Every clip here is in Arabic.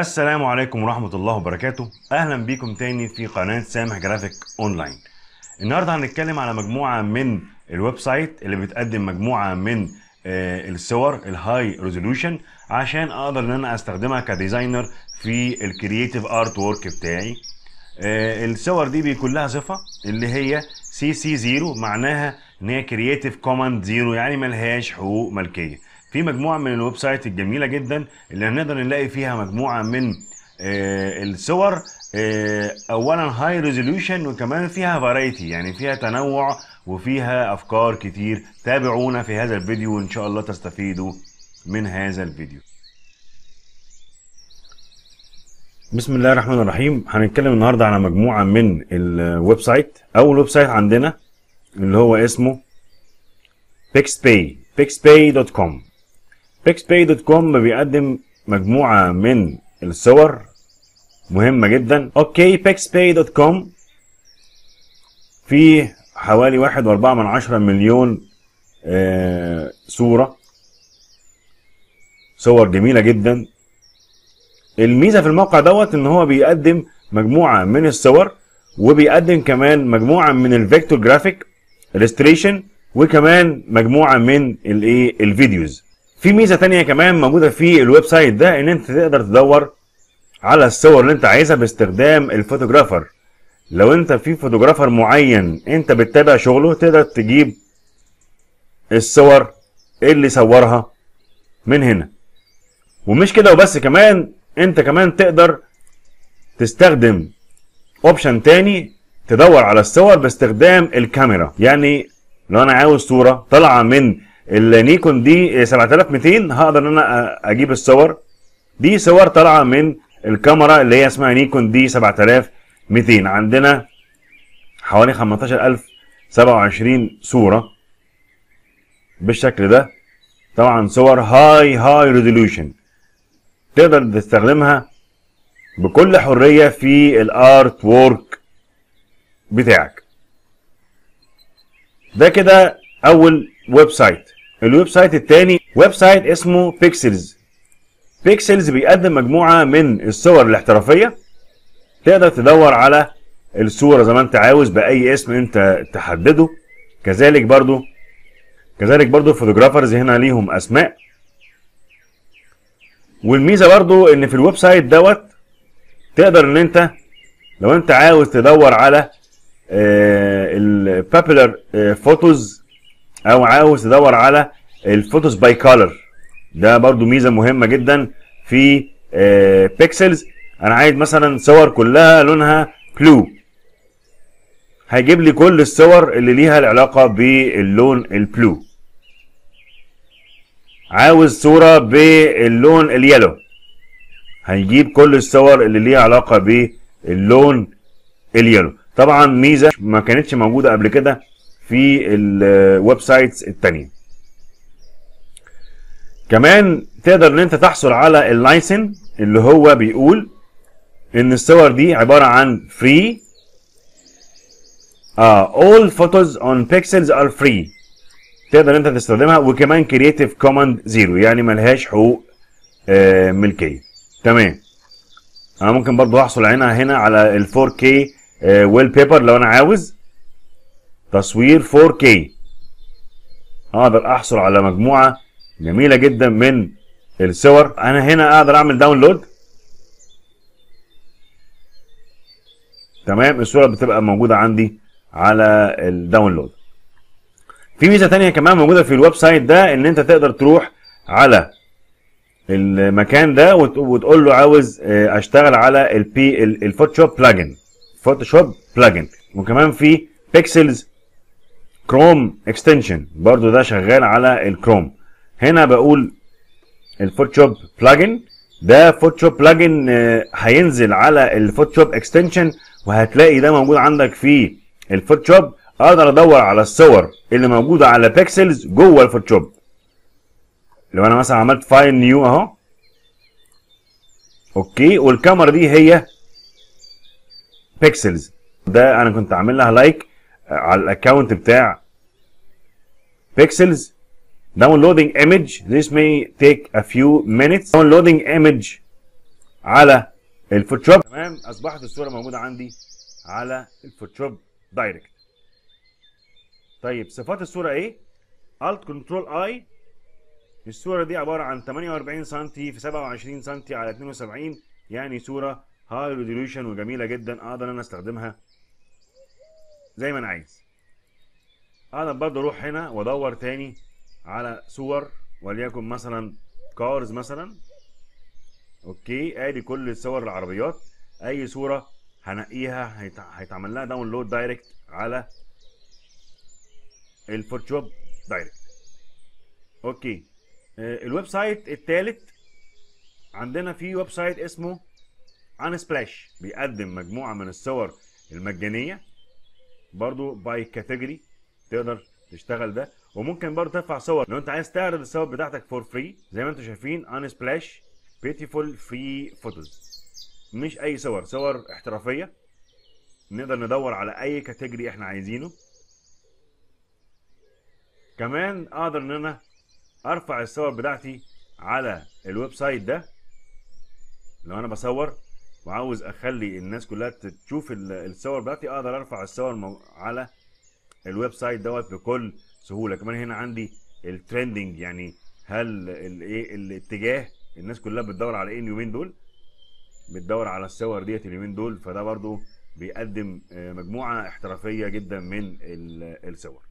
السلام عليكم ورحمة الله وبركاته أهلا بيكم تاني في قناة سامح جرافيك أونلاين النهاردة هنتكلم على مجموعة من الويب سايت اللي بتقدم مجموعة من آه، الصور الهاي ريزولوشن عشان أقدر إن أنا أستخدمها كديزاينر في الكرييتيف ارت وورك بتاعي آه، الصور دي بيكون لها صفة اللي هي سي سي زيرو معناها إن هي كرييتيف كوماند زيرو يعني ملهاش حقوق ملكية في مجموعه من الويب سايت الجميله جدا اللي هنقدر نلاقي فيها مجموعه من آه، الصور آه، اولا هاي ريزوليوشن وكمان فيها فرايتي يعني فيها تنوع وفيها افكار كتير تابعونا في هذا الفيديو وان شاء الله تستفيدوا من هذا الفيديو بسم الله الرحمن الرحيم هنتكلم النهارده على مجموعه من الويب سايت اول ويب سايت عندنا اللي هو اسمه pixpay pixpay.com بيكسباي دوت كوم بيقدم مجموعة من الصور مهمة جدا اوكي بيكسباي دوت كوم فيه حوالي واحد واربعة من عشرة مليون آه صورة صور جميلة جدا الميزة في الموقع دوت ان هو بيقدم مجموعة من الصور وبيقدم كمان مجموعة من الفيكتور جرافيك الستريشن وكمان مجموعة من الايه الفيديوز في ميزه ثانيه كمان موجوده في الويب سايت ده ان انت تقدر تدور على الصور اللي انت عايزها باستخدام الفوتوغرافر لو انت في فوتوغرافر معين انت بتتابع شغله تقدر تجيب الصور اللي صورها من هنا ومش كده وبس كمان انت كمان تقدر تستخدم اوبشن تاني تدور على الصور باستخدام الكاميرا يعني لو انا عاوز صوره طالعه من النيكون دي 7200 هقدر ان انا اجيب الصور دي صور طالعه من الكاميرا اللي هي اسمها نيكون دي 7200 عندنا حوالي 15027 صوره بالشكل ده طبعا صور هاي هاي ريزوليوشن تقدر تستخدمها بكل حريه في الارت وورك بتاعك ده كده اول ويب سايت الويب سايت الثاني ويب سايت اسمه بيكسلز بيكسلز بيقدم مجموعه من الصور الاحترافيه تقدر تدور على الصوره زي ما انت عاوز باي اسم انت تحدده كذلك برضو كذلك برضو الفوتوغرافرز هنا ليهم اسماء والميزه برضو ان في الويب سايت دوت تقدر ان انت لو انت عاوز تدور على آه، البابلر آه، فوتوز او عاوز تدور على الفوتوز باي كولر ده برضو ميزه مهمه جدا في بيكسلز آه، انا عايز مثلا صور كلها لونها بلو هيجيب لي كل الصور اللي ليها العلاقه باللون البلو عاوز صوره باللون اليلو هيجيب كل الصور اللي ليها علاقه باللون اليلو طبعا ميزه ما كانتش موجوده قبل كده في الويب سايتس الثانيه كمان تقدر ان انت تحصل على اللايسن اللي هو بيقول ان الصور دي عباره عن فري اه all photos on pixels are free تقدر انت تستخدمها وكمان كرييتيف كوماند زيرو يعني ملهاش حقوق آه ملكيه تمام انا ممكن برضو احصل هنا هنا على ال 4K ويل بيبر لو انا عاوز تصوير 4K اقدر احصل على مجموعه جميله جدا من الصور انا هنا اقدر اعمل داونلود تمام الصوره بتبقى موجوده عندي على الداونلود في ميزه ثانيه كمان موجوده في الويب سايت ده ان انت تقدر تروح على المكان ده وتقول له عاوز آه، اشتغل على البي الفوتوشوب بلجن فوتوشوب بلجن وكمان في بيكسلز كروم اكستنشن برضو ده شغال على الكروم هنا بقول الفوتوشوب بلجن ده فوتوشوب بلجن آه، هينزل على الفوتوشوب اكستنشن وهتلاقي ده موجود عندك في الفوتوشوب اقدر ادور على الصور اللي موجوده على بيكسلز جوه الفوتوشوب لو انا مثلا عملت فايل نيو اهو اوكي والكاميرا دي هي بيكسلز ده انا كنت عامل لها لايك like على الاكونت بتاع بيكسلز داونلودنج ايمج ذيس مي تيك ا فيو مينيتس داونلودنج ايمج على الفوتوشوب تمام اصبحت الصوره موجوده عندي على الفوتوشوب دايركت طيب صفات الصوره ايه الت كنترول اي الصوره دي عباره عن 48 سم في 27 سم على 72 يعني صوره هاي ريزوليوشن وجميله جدا اقدر انا استخدمها زي ما انا عايز انا برضه اروح هنا وادور تاني على صور وليكن مثلا كارز مثلا اوكي ادي كل صور العربيات اي صوره هنقيها هيتعمل لها داونلود دايركت على الفوتوشوب دايركت اوكي آه، الويب سايت التالت عندنا في ويب سايت اسمه ان سبلاش بيقدم مجموعه من الصور المجانيه برضو باي كاتيجوري تقدر تشتغل ده وممكن برضو ترفع صور لو انت عايز تعرض الصور بتاعتك فور فري زي ما انتم شايفين ان سبلاش بيوتيفول فري فوتوز مش اي صور صور احترافيه نقدر ندور على اي كاتيجوري احنا عايزينه كمان اقدر ان انا ارفع الصور بتاعتي على الويب سايت ده لو انا بصور وعاوز اخلي الناس كلها تشوف الصور بتاعتي اقدر ارفع الصور على الويب سايت دوت بكل سهوله كمان هنا عندي الترندنج يعني هل الايه الاتجاه الناس كلها بتدور على ايه اليومين دول بتدور على الصور ديت اليومين دول فده برضو بيقدم آه، مجموعه احترافيه جدا من الصور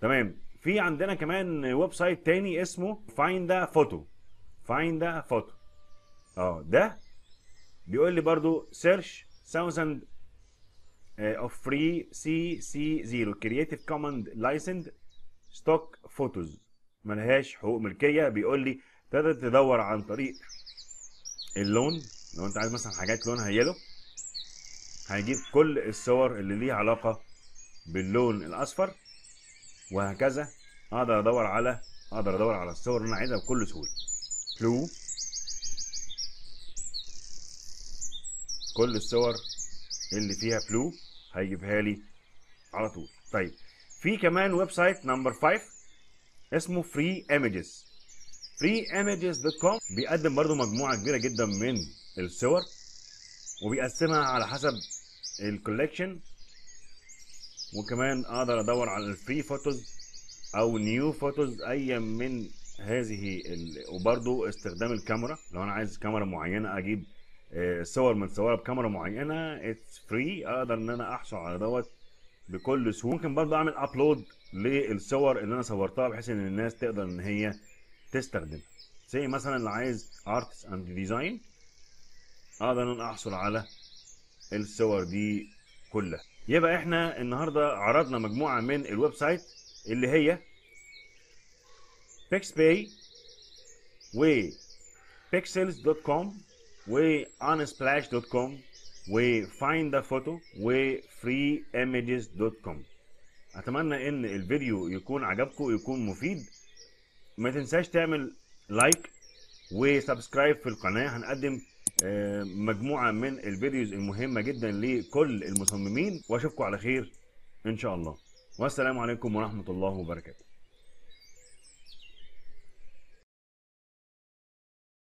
تمام في عندنا كمان ويب سايت تاني اسمه فايند فوتو فايند فوتو اه ده بيقول لي برضو سيرش اوف فري سي سي 0 Creative Commons لايسند ستوك فوتوز ملهاش حقوق ملكية بيقول لي تقدر تدور عن طريق اللون لو انت عايز مثلا حاجات لونها يلو هيجيب كل الصور اللي ليها علاقة باللون الأصفر وهكذا اقدر ادور على اقدر ادور على الصور اللي انا عايزها بكل سهولة. بلو كل الصور اللي فيها فلو هيجيبها لي على طول طيب في كمان ويب سايت نمبر 5 اسمه فري ايمجز فري ايمجز دوت كوم بيقدم برضو مجموعه كبيره جدا من الصور وبيقسمها على حسب الكوليكشن وكمان اقدر ادور على الفري فوتوز او نيو فوتوز اي من هذه ال... وبرضو استخدام الكاميرا لو انا عايز كاميرا معينه اجيب آه، صور متصوره بكاميرا معينه اتس فري اقدر ان انا احصل على دوت بكل سهوله ممكن برضه اعمل ابلود للصور اللي انا صورتها بحيث ان الناس تقدر ان هي تستخدمها زي مثلا اللي عايز ارتس اند ديزاين اقدر ان انا احصل على الصور دي كلها يبقى احنا النهارده عرضنا مجموعه من الويب سايت اللي هي بيكس باي و كوم وunsplash.com وfindaphoto وfreeimages.com اتمنى ان الفيديو يكون عجبكم ويكون مفيد ما تنساش تعمل لايك وسبسكرايب في القناه هنقدم آه، مجموعه من الفيديوز المهمه جدا لكل المصممين واشوفكم على خير ان شاء الله والسلام عليكم ورحمه الله وبركاته